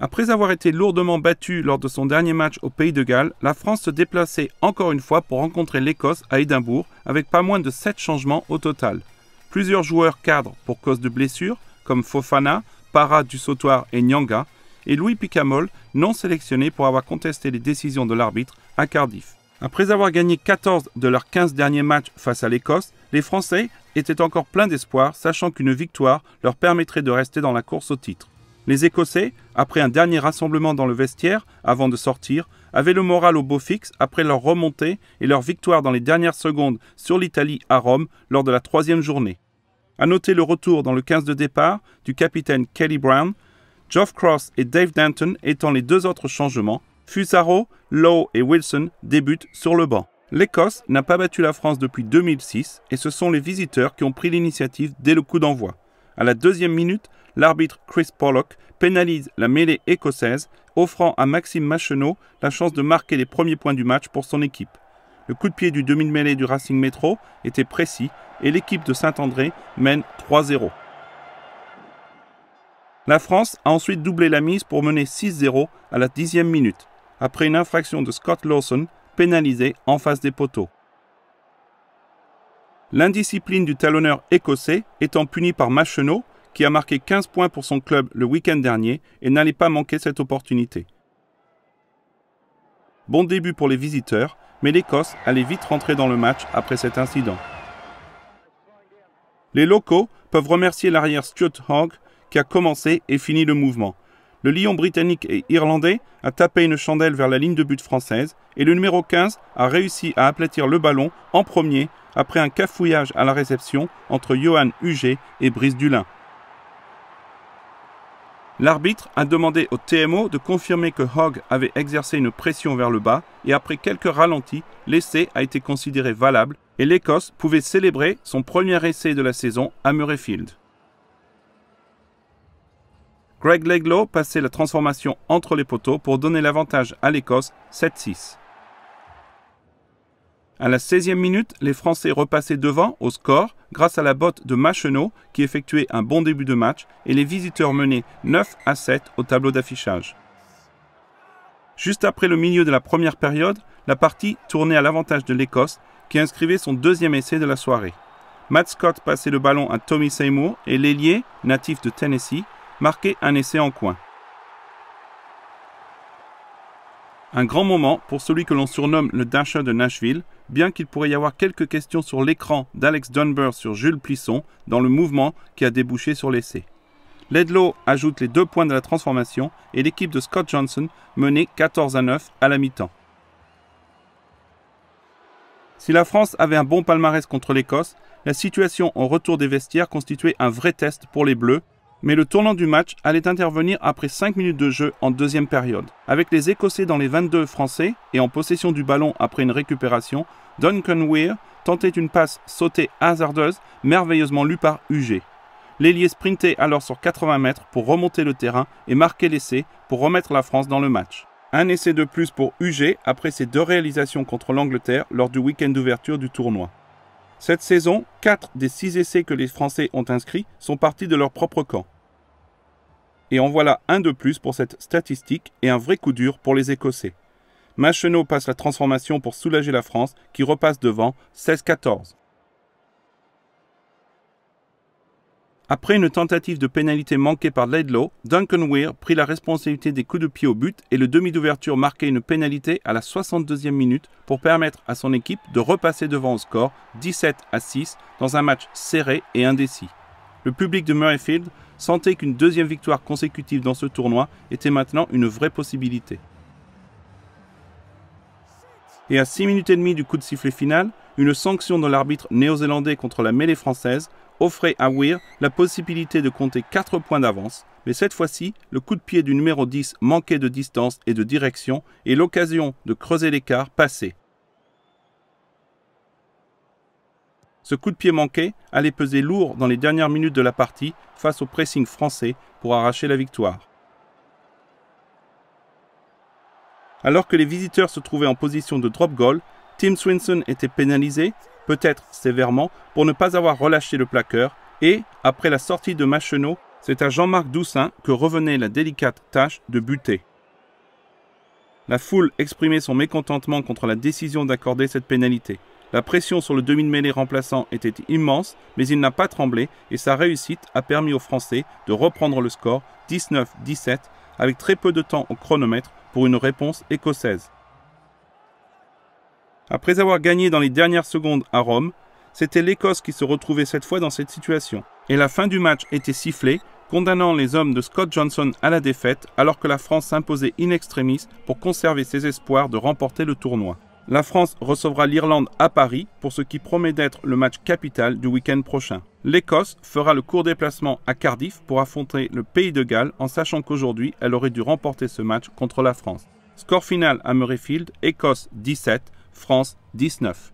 Après avoir été lourdement battu lors de son dernier match au Pays de Galles, la France se déplaçait encore une fois pour rencontrer l'Écosse à Édimbourg, avec pas moins de 7 changements au total. Plusieurs joueurs cadres pour cause de blessures, comme Fofana, Para du Sautoir et Nyanga, et Louis Picamol, non sélectionné pour avoir contesté les décisions de l'arbitre à Cardiff. Après avoir gagné 14 de leurs 15 derniers matchs face à l'Écosse, les Français étaient encore pleins d'espoir, sachant qu'une victoire leur permettrait de rester dans la course au titre. Les Écossais, après un dernier rassemblement dans le vestiaire, avant de sortir, avaient le moral au beau fixe après leur remontée et leur victoire dans les dernières secondes sur l'Italie à Rome lors de la troisième journée. À noter le retour dans le 15 de départ du capitaine Kelly Brown, Geoff Cross et Dave Danton étant les deux autres changements, Fusaro, Lowe et Wilson débutent sur le banc. L'Écosse n'a pas battu la France depuis 2006 et ce sont les visiteurs qui ont pris l'initiative dès le coup d'envoi. À la deuxième minute, l'arbitre Chris Pollock pénalise la mêlée écossaise, offrant à Maxime Macheneau la chance de marquer les premiers points du match pour son équipe. Le coup de pied du demi-mêlée du Racing Métro était précis et l'équipe de Saint-André mène 3-0. La France a ensuite doublé la mise pour mener 6-0 à la dixième minute, après une infraction de Scott Lawson pénalisée en face des poteaux. L'indiscipline du talonneur écossais étant puni par Machenot, qui a marqué 15 points pour son club le week-end dernier et n'allait pas manquer cette opportunité. Bon début pour les visiteurs, mais l'Écosse allait vite rentrer dans le match après cet incident. Les locaux peuvent remercier l'arrière Stuart Hogg qui a commencé et fini le mouvement, le lion britannique et irlandais a tapé une chandelle vers la ligne de but française et le numéro 15 a réussi à aplatir le ballon en premier après un cafouillage à la réception entre Johan Huger et Brice Dulin. L'arbitre a demandé au TMO de confirmer que Hogg avait exercé une pression vers le bas et après quelques ralentis, l'essai a été considéré valable et l'Écosse pouvait célébrer son premier essai de la saison à Murrayfield. Greg Leglow passait la transformation entre les poteaux pour donner l'avantage à l'Écosse 7-6. À la 16e minute, les Français repassaient devant au score grâce à la botte de Machenot qui effectuait un bon début de match et les visiteurs menaient 9 à 7 au tableau d'affichage. Juste après le milieu de la première période, la partie tournait à l'avantage de l'Écosse qui inscrivait son deuxième essai de la soirée. Matt Scott passait le ballon à Tommy Seymour et l'ailier, natif de Tennessee, marquer un essai en coin. Un grand moment pour celui que l'on surnomme le Dasher de Nashville, bien qu'il pourrait y avoir quelques questions sur l'écran d'Alex Dunbar sur Jules Plisson dans le mouvement qui a débouché sur l'essai. Ledlow ajoute les deux points de la transformation et l'équipe de Scott Johnson menait 14 à 9 à la mi-temps. Si la France avait un bon palmarès contre l'Écosse, la situation au retour des vestiaires constituait un vrai test pour les Bleus mais le tournant du match allait intervenir après 5 minutes de jeu en deuxième période. Avec les Écossais dans les 22 Français et en possession du ballon après une récupération, Duncan Weir tentait une passe sautée hasardeuse, merveilleusement lue par UG. L'ailier sprintait alors sur 80 mètres pour remonter le terrain et marquer l'essai pour remettre la France dans le match. Un essai de plus pour UG après ses deux réalisations contre l'Angleterre lors du week-end d'ouverture du tournoi. Cette saison, 4 des 6 essais que les Français ont inscrits sont partis de leur propre camp. Et en voilà un de plus pour cette statistique et un vrai coup dur pour les Écossais. Macheneau passe la transformation pour soulager la France qui repasse devant 16-14. Après une tentative de pénalité manquée par Laidlaw, Duncan Weir prit la responsabilité des coups de pied au but et le demi d'ouverture marquait une pénalité à la 62e minute pour permettre à son équipe de repasser devant au score 17 à 6 dans un match serré et indécis. Le public de Murrayfield sentait qu'une deuxième victoire consécutive dans ce tournoi était maintenant une vraie possibilité. Et à 6 minutes et demie du coup de sifflet final, une sanction de l'arbitre néo-zélandais contre la mêlée française offrait à Weir la possibilité de compter 4 points d'avance, mais cette fois-ci, le coup de pied du numéro 10 manquait de distance et de direction et l'occasion de creuser l'écart passait. Ce coup de pied manqué allait peser lourd dans les dernières minutes de la partie face au pressing français pour arracher la victoire. Alors que les visiteurs se trouvaient en position de drop goal, Tim Swinson était pénalisé peut-être sévèrement, pour ne pas avoir relâché le plaqueur, et, après la sortie de Macheneau, c'est à Jean-Marc Doussin que revenait la délicate tâche de buter. La foule exprimait son mécontentement contre la décision d'accorder cette pénalité. La pression sur le demi-mêlée remplaçant était immense, mais il n'a pas tremblé et sa réussite a permis aux Français de reprendre le score 19-17 avec très peu de temps au chronomètre pour une réponse écossaise. Après avoir gagné dans les dernières secondes à Rome, c'était l'Écosse qui se retrouvait cette fois dans cette situation. Et la fin du match était sifflée, condamnant les hommes de Scott Johnson à la défaite, alors que la France s'imposait in extremis pour conserver ses espoirs de remporter le tournoi. La France recevra l'Irlande à Paris pour ce qui promet d'être le match capital du week-end prochain. L'Écosse fera le court déplacement à Cardiff pour affronter le Pays de Galles en sachant qu'aujourd'hui elle aurait dû remporter ce match contre la France. Score final à Murrayfield, Écosse 17, France 19.